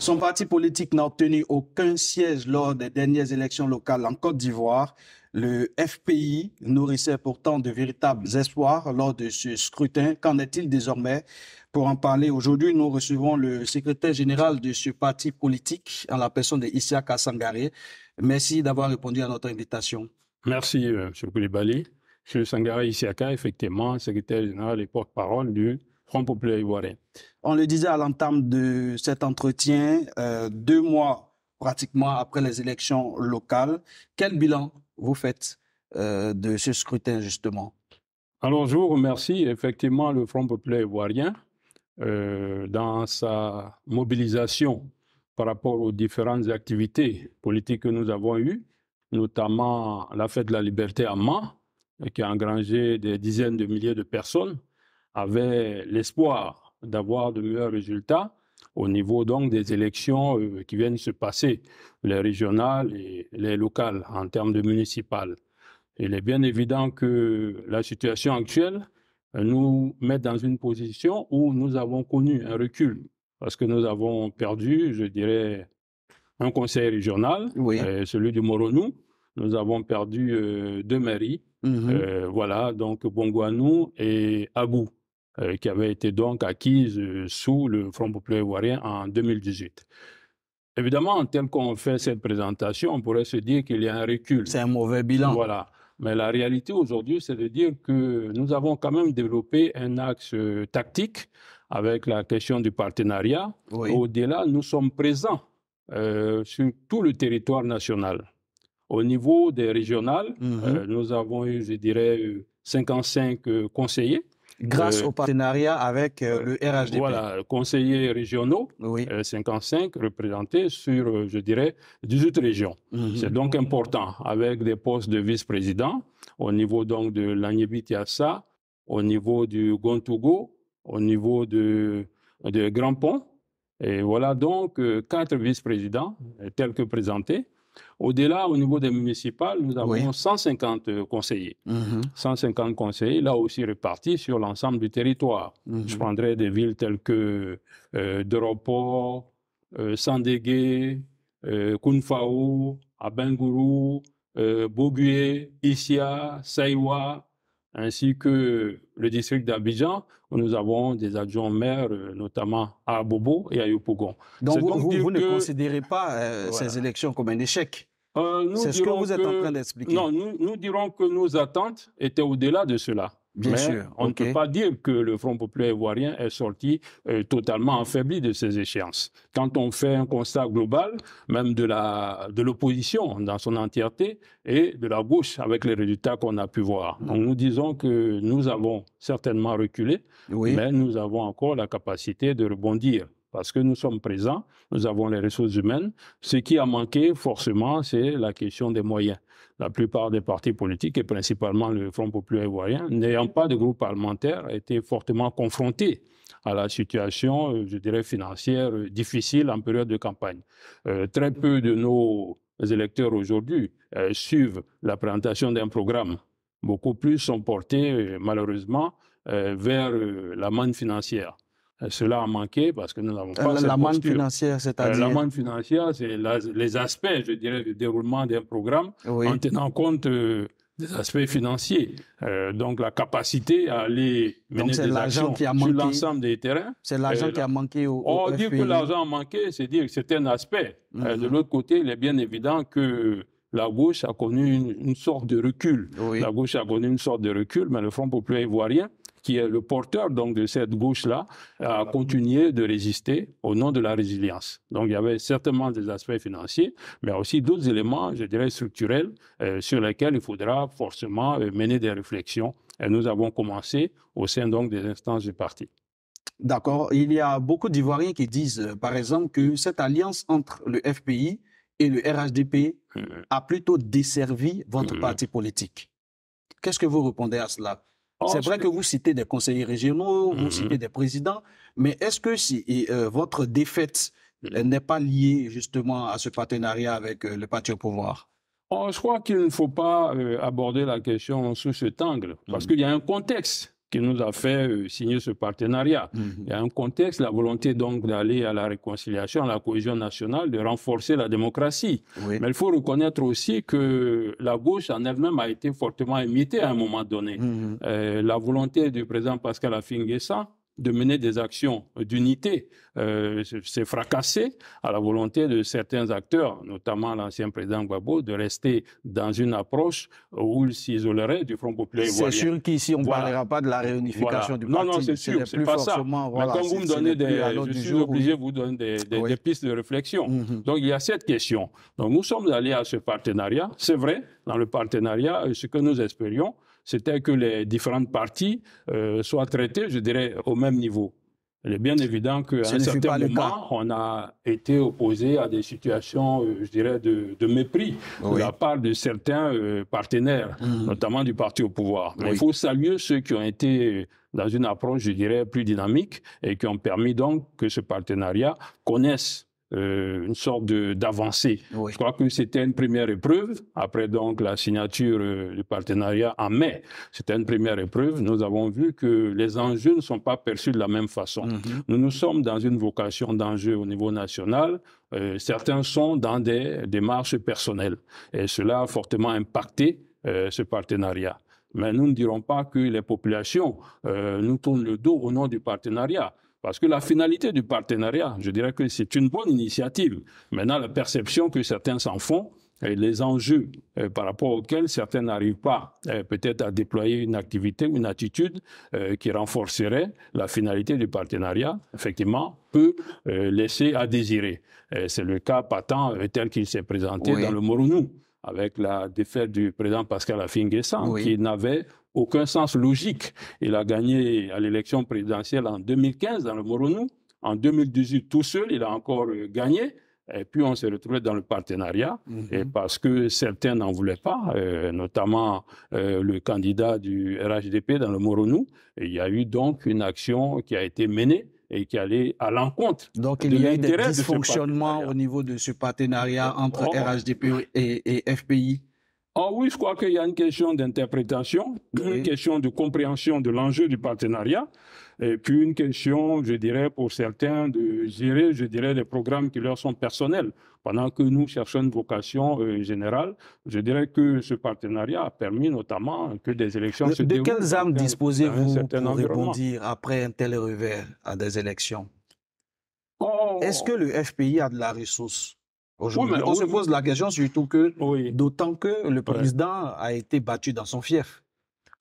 Son parti politique n'a obtenu aucun siège lors des dernières élections locales en Côte d'Ivoire. Le FPI nourrissait pourtant de véritables espoirs lors de ce scrutin. Qu'en est-il désormais Pour en parler aujourd'hui, nous recevons le secrétaire général de ce parti politique en la personne de Issa Sangaré. Merci d'avoir répondu à notre invitation. Merci, euh, M. Koulibaly. M. Issiaka, effectivement, secrétaire général et porte-parole du Front populaire ivoirien. On le disait à l'entame de cet entretien, euh, deux mois pratiquement après les élections locales. Quel bilan vous faites euh, de ce scrutin, justement Alors, je vous remercie. Effectivement, le Front populaire ivoirien, euh, dans sa mobilisation par rapport aux différentes activités politiques que nous avons eues, notamment la fête de la liberté à Mans, qui a engrangé des dizaines de milliers de personnes, avait l'espoir d'avoir de meilleurs résultats au niveau donc des élections euh, qui viennent se passer, les régionales et les locales en termes de municipales. Il est bien évident que la situation actuelle euh, nous met dans une position où nous avons connu un recul parce que nous avons perdu, je dirais, un conseil régional, euh, celui du Moronou. Nous avons perdu deux mairies, mm-hmm. voilà, donc Bongouanou et Abou. Euh, qui avait été donc acquise euh, sous le Front populaire ivoirien en 2018. Évidemment, tel qu'on fait cette présentation, on pourrait se dire qu'il y a un recul. C'est un mauvais bilan. Voilà. Mais la réalité aujourd'hui, c'est de dire que nous avons quand même développé un axe euh, tactique avec la question du partenariat. Au-delà, nous sommes présents sur tout le territoire national. Au niveau des régionales, mm-hmm. nous avons eu, je dirais, 55 conseillers grâce euh, au partenariat avec euh, le euh, RHDP. Voilà, conseillers régionaux, 55 représentés sur, je dirais, 18 régions. Mhm. C'est donc important, avec des postes de vice-président au niveau donc de lagnebi au niveau du Gontougo, au niveau de, de Grand Pont. Et voilà donc quatre vice-présidents tels que présentés. Au-delà, au niveau des municipales, nous avons 150 euh, conseillers. 150 mhm. conseillers, là aussi répartis sur l'ensemble du territoire. Mhm. Je prendrai des villes telles que euh, Doropo, euh, euh, Kounfaou, Sandégué, Abengourou, Bogué, Issia, Saïwa ainsi que le district d'Abidjan, où nous avons des adjoints maires, euh, notamment à Bobo et à Yopougon. Donc, vous, ne considérez pas euh, ces élections comme un échec euh, C'est ce que vous êtes en train d'expliquer. Non, nous dirons que nos attentes étaient au-delà de cela. Bien sûr. On ne peut pas dire que le Front populaire ivoirien est sorti euh, totalement affaibli de ces échéances. Quand on fait un constat global, même de l'opposition dans son entièreté et de la gauche avec les résultats qu'on a pu voir, mm. nous disons que nous avons certainement reculé, mais nous avons encore la capacité de rebondir parce que nous sommes présents, nous avons les ressources humaines. Ce qui a manqué, forcément, c'est la question des moyens. La plupart des partis politiques, et principalement le Front populaire ivoirien, n'ayant pas de groupe parlementaire, étaient fortement confrontés à la situation, euh, je dirais, financière euh, difficile en période de campagne. Euh, très peu de nos électeurs aujourd'hui suivent la présentation d'un programme. Beaucoup plus sont portés, malheureusement, vers la manne financière. Euh, cela a manqué parce que nous n'avons euh, pas. La, cette financière, euh, c'est-à-dire La financière, c'est les aspects, je dirais, du déroulement d'un programme en tenant compte des aspects financiers. donc la capacité à aller mener des actions qui a sur l'ensemble des terrains. C'est l'argent qui a manqué au, au On que l'argent a manqué, c'est dire que c'est un aspect. de mhm. l'autre côté, il est bien évident que la gauche a connu une, sorte de recul. La gauche a connu une sorte de recul, mais le Front populaire rien qui est le porteur donc de cette gauche-là, a euh, continué de résister au nom de la résilience. Donc il y avait certainement des aspects financiers, mais aussi d'autres éléments, je dirais, structurels euh, sur lesquels il faudra forcément euh, mener des réflexions. Et nous avons commencé au sein donc des instances du parti. D'accord. Il y a beaucoup d'Ivoiriens qui disent, par exemple, que cette alliance entre le FPI et le RHDP mmh. a plutôt desservi votre mmh. parti politique. Qu'est-ce que vous répondez à cela c'est vrai que vous citez des conseillers régionaux, vous mhm. citez des présidents, mais est-ce que si, euh, votre défaite mhm. n'est pas liée justement à ce partenariat avec euh, le parti au pouvoir oh, Je crois qu'il ne faut pas euh, aborder la question sous cet angle, parce mhm. qu'il y a un contexte qui nous a fait euh, signer ce partenariat. Mhm. Il y a un contexte, la volonté donc d'aller à la réconciliation, à la cohésion nationale, de renforcer la démocratie. Mais il faut reconnaître aussi que la gauche en elle-même a été fortement imitée à un moment donné. Mhm. Euh, la volonté du président Pascal Afingessa, de mener des actions d'unité euh, s'est fracassé à la volonté de certains acteurs, notamment l'ancien président Gbagbo, de rester dans une approche où il s'isolerait du Front populaire C'est sûr qu'ici, on ne parlera pas de la réunification du parti. Non, non, c'est sûr, c'est pas ça. Mais comme vous me donnez des, je suis obligé de vous donner des, pistes de réflexion. Mhm. Donc, il y a cette question. Donc, nous sommes allés à ce partenariat. C'est vrai, dans le partenariat, ce que nous espérions, c'était que les différentes parties euh, soient traitées, je dirais, au même niveau. Il est bien évident qu'à un certain moment, on a été opposé à des situations, euh, je dirais, de, mépris de la part de certains euh, partenaires, hum. notamment du parti au pouvoir. Mais il faut saluer ceux qui ont été dans une approche, je dirais, plus dynamique et qui ont permis donc que ce partenariat connaisse euh, une sorte d'avancée. Je crois que c'était une première épreuve. Après donc la signature euh, du partenariat en mai, c'était une première épreuve. Nous avons vu que les enjeux ne sont pas perçus de la même façon. Mhm. Nous nous sommes dans une vocation d'enjeu au niveau national. Euh, certains sont dans des démarches personnelles et cela a fortement impacté ce partenariat. Mais nous ne dirons pas que les populations nous tournent le dos au nom du partenariat. Parce que la finalité du partenariat, je dirais que c'est une bonne initiative. Maintenant, la perception que certains s'en font, et les enjeux euh, par rapport auxquels certains n'arrivent pas euh, peut-être à déployer une activité ou une attitude euh, qui renforcerait la finalité du partenariat, effectivement, peut laisser à désirer. C'est le cas patent tel qu'il s'est présenté dans le Morunou avec la défaite du président Pascal Afingessa, qui n'avait aucun sens logique. Il a gagné à l'élection présidentielle en 2015 dans le Moronou. En 2018, tout seul, il a encore gagné. Et puis on s'est retrouvé dans le partenariat, mhm. et parce que certains n'en voulaient pas, euh, notamment euh, le candidat du RHDP dans le Moronou. il y a eu donc une action qui a été menée et qui allait à l'encontre. Donc il y a eu des dysfonctionnements au niveau de ce partenariat oh, entre oh, oh. RHDP et, FPI. Oh ah oui, je crois qu'il y a une question d'interprétation, une question de compréhension de l'enjeu du partenariat. Et puis une question, je dirais, pour certains de gérer, je dirais, des programmes qui leur sont personnels, pendant que nous cherchons une vocation euh, générale. Je dirais que ce partenariat a permis notamment que des élections se déroulent. De quelles armes disposez-vous pour répondre après un tel revers à des élections oh. Est-ce que le FPI a de la ressource Aujourd'hui, on se pose la question surtout que, d'autant que le président a été battu dans son fief.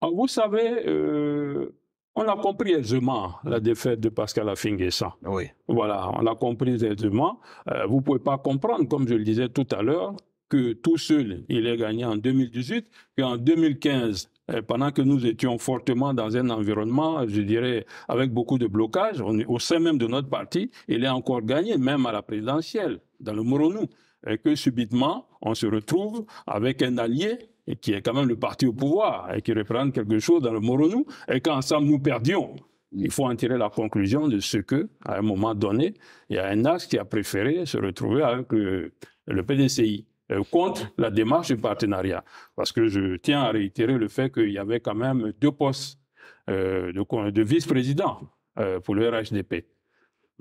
Ah, vous savez, euh, on a compris aisément la défaite de Pascal ça. Oui. Voilà, on a compris aisément. Euh, vous ne pouvez pas comprendre, comme je le disais tout à l'heure, que tout seul, il a gagné en 2018, qu'en 2015, pendant que nous étions fortement dans un environnement, je dirais, avec beaucoup de blocages, au sein même de notre parti, il a encore gagné, même à la présidentielle, dans le Moronou, et que subitement, on se retrouve avec un allié qui est quand même le parti au pouvoir et qui représente quelque chose dans le Moronou, et qu'ensemble nous perdions. Mm. Il faut en tirer la conclusion de ce que, à un moment donné, il y a un axe qui a préféré se retrouver avec le, PDCI euh, contre la démarche du partenariat. Parce que je tiens à réitérer le fait qu'il y avait quand même deux postes euh, de, vice-président euh, pour le RHDP.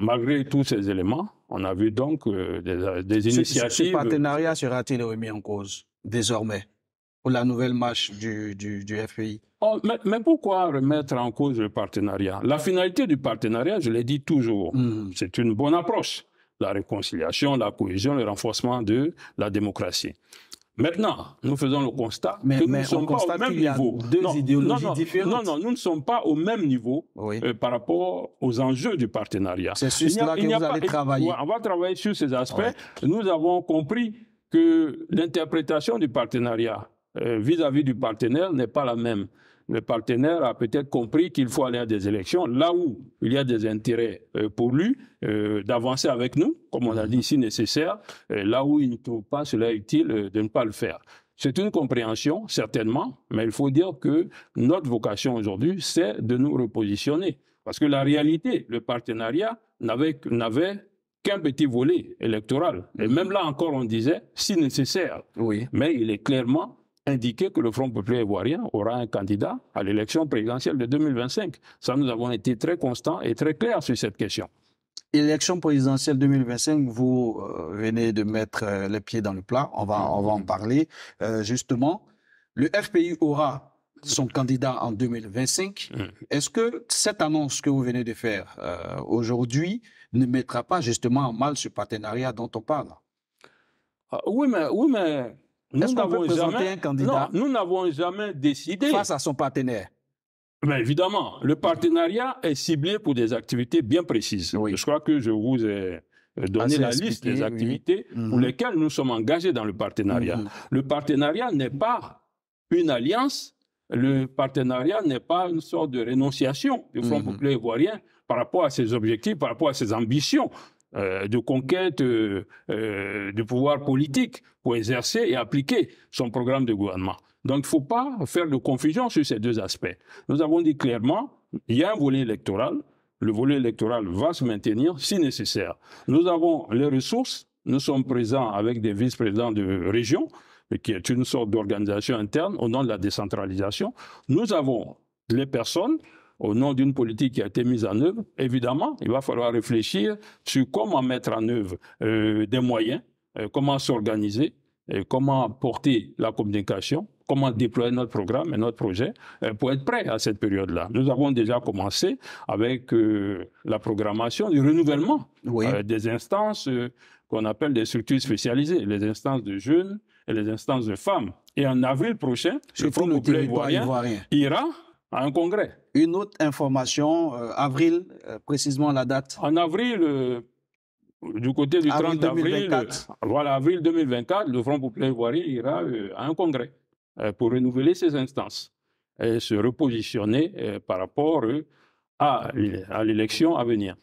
Malgré tous ces éléments, on a vu donc des, initiatives. ce partenariat sera-t-il remis en cause désormais pour la nouvelle marche du, du, oh, mais, pourquoi remettre en cause le partenariat La finalité du partenariat, je l'ai dit toujours, hmm. c'est une bonne approche. La réconciliation, la cohésion, le renforcement de la démocratie. Maintenant, nous faisons le constat que nous ne sommes pas au même niveau. non, non, Non, non, nous ne sommes pas au même niveau euh, par rapport aux enjeux du partenariat. C'est sur cela que vous allez travailler. on va travailler sur ces aspects. Nous avons compris que l'interprétation du partenariat euh, vis-à-vis du partenaire n'est pas la même. Le partenaire a peut-être compris qu'il faut aller à des élections là où il y a des intérêts euh, pour lui euh, d'avancer avec nous, comme on a dit si nécessaire, là où il ne trouve pas cela utile de ne pas le faire. C'est une compréhension, certainement, mais il faut dire que notre vocation aujourd'hui, c'est de nous repositionner. Parce que la réalité, le partenariat n'avait qu'un petit volet électoral. Et même là encore, on disait, si nécessaire. Oui. Mais il est clairement indiqué que le Front populaire ivoirien aura un candidat à l'élection présidentielle de 2025. Ça, nous avons été très constants et très clairs sur cette question. Élection présidentielle 2025, vous euh, venez de mettre euh, les pieds dans le plat, on va, mm-hmm. en parler euh, justement. Le FPI aura son candidat en 2025. Mm-hmm. Est-ce que cette annonce que vous venez de faire aujourd'hui ne mettra pas justement en mal ce partenariat dont on parle ah, mais, oui, mais non, Nous n'avons jamais décidé. Face à son partenaire mais évidemment, le partenariat est ciblé pour des activités bien précises. Je crois que je vous ai euh, donné la liste des activités pour mhm. lesquelles nous sommes engagés dans le partenariat. Mhm. Le partenariat n'est pas une alliance, le partenariat n'est pas une sorte de rénonciation du Front mhm. populaire ivoirien par rapport à ses objectifs, par rapport à ses ambitions. Euh, de conquête euh, euh du pouvoir politique pour exercer et appliquer son programme de gouvernement. Donc il ne faut pas faire de confusion sur ces deux aspects. Nous avons dit clairement, il y a un volet électoral, le volet électoral va se maintenir si nécessaire. Nous avons les ressources, nous sommes présents avec des vice-présidents de région, qui est une sorte d'organisation interne au nom de la décentralisation. Nous avons les personnes, au nom d'une politique qui a été mise en œuvre, évidemment, il va falloir réfléchir sur comment mettre en œuvre euh, des moyens, euh, comment s'organiser, et euh, comment porter la communication, comment déployer notre programme et notre projet pour être prêt à cette période-là. Nous avons déjà commencé avec la programmation du renouvellement des instances qu'on appelle des structures spécialisées, les instances de jeunes et les instances de femmes. Et en avril prochain, ce le peuple ira à un congrès. Une autre information, euh, avril, euh, précisément la date. En avril, euh, du côté du avril 30 avril, voilà, avril 2024, le Front populaire ivoirien ira à un congrès pour renouveler ses instances et se repositionner par rapport à l'élection à venir.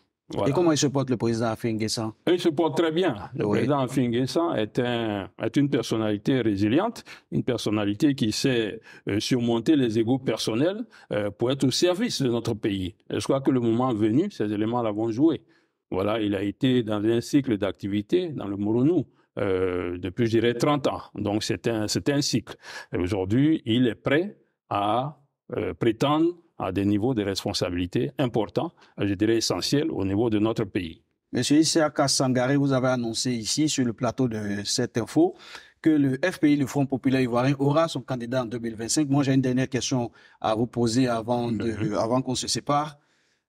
Et comment il se porte le président Finguessan Il se porte très bien. Le président Finguessan est, un, est, une personnalité résiliente, une personnalité qui sait euh, surmonter les égaux personnels euh, pour être au service de notre pays. je crois que le moment venu, ces éléments l'avons joué. Voilà, il a été dans un cycle d'activité dans le Mourounou. Euh, depuis, je dirais, 30 ans. Donc, c'est un, un cycle. Aujourd'hui, il est prêt à prétendre à des niveaux de responsabilité importants, je dirais essentiels au niveau de notre pays. Monsieur Issa Sangaré, vous avez annoncé ici sur le plateau de cette info que le FPI, le Front populaire ivoirien, aura son candidat en 2025. Moi, j'ai une dernière question à vous poser avant, de, mhm. avant qu'on se sépare.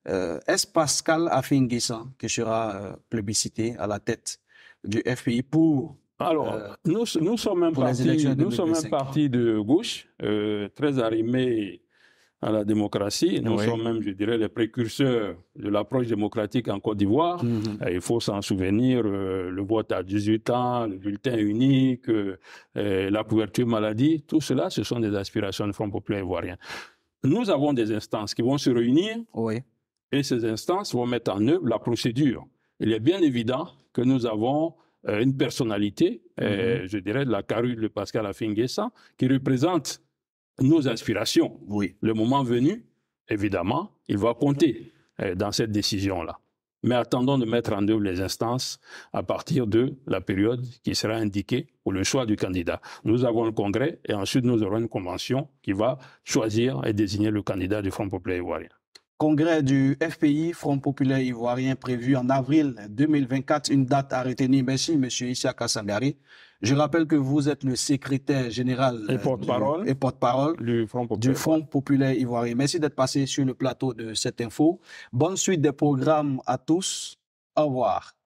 Euh, est-ce Pascal Afinguissa qui sera euh, plébiscité à la tête du FPI pour alors, euh, nous, nous, sommes un parti, nous sommes un parti de gauche, très arrimé à la démocratie. Nous sommes même, je dirais, les précurseurs de l'approche démocratique en Côte d'Ivoire. Mhm. Euh, il faut s'en souvenir, euh, le vote à 18 ans, le bulletin unique, euh, la couverture maladie, tout cela, ce sont des aspirations du Front populaire ivoirien. Nous avons des instances qui vont se réunir et ces instances vont mettre en œuvre la procédure. Il est bien évident que nous avons une personnalité, mhm. je dirais, de la carrure de Pascal Afinguessa, qui représente nos inspirations. Oui. Le moment venu, évidemment, il va compter euh, dans cette décision-là. Mais attendons de mettre en œuvre les instances à partir de la période qui sera indiquée pour le choix du candidat. Nous avons le congrès et ensuite nous aurons une convention qui va choisir et désigner le candidat du Front populaire ivoirien. Congrès du FPI, Front populaire ivoirien, prévu en avril 2024, une date à retenir. Merci, Monsieur Issa Kassangari. Je rappelle que vous êtes le secrétaire général et porte-parole du, du, Front populaire ivoirien. Merci d'être passé sur le plateau de cette info. Bonne suite des programmes à tous. Au revoir.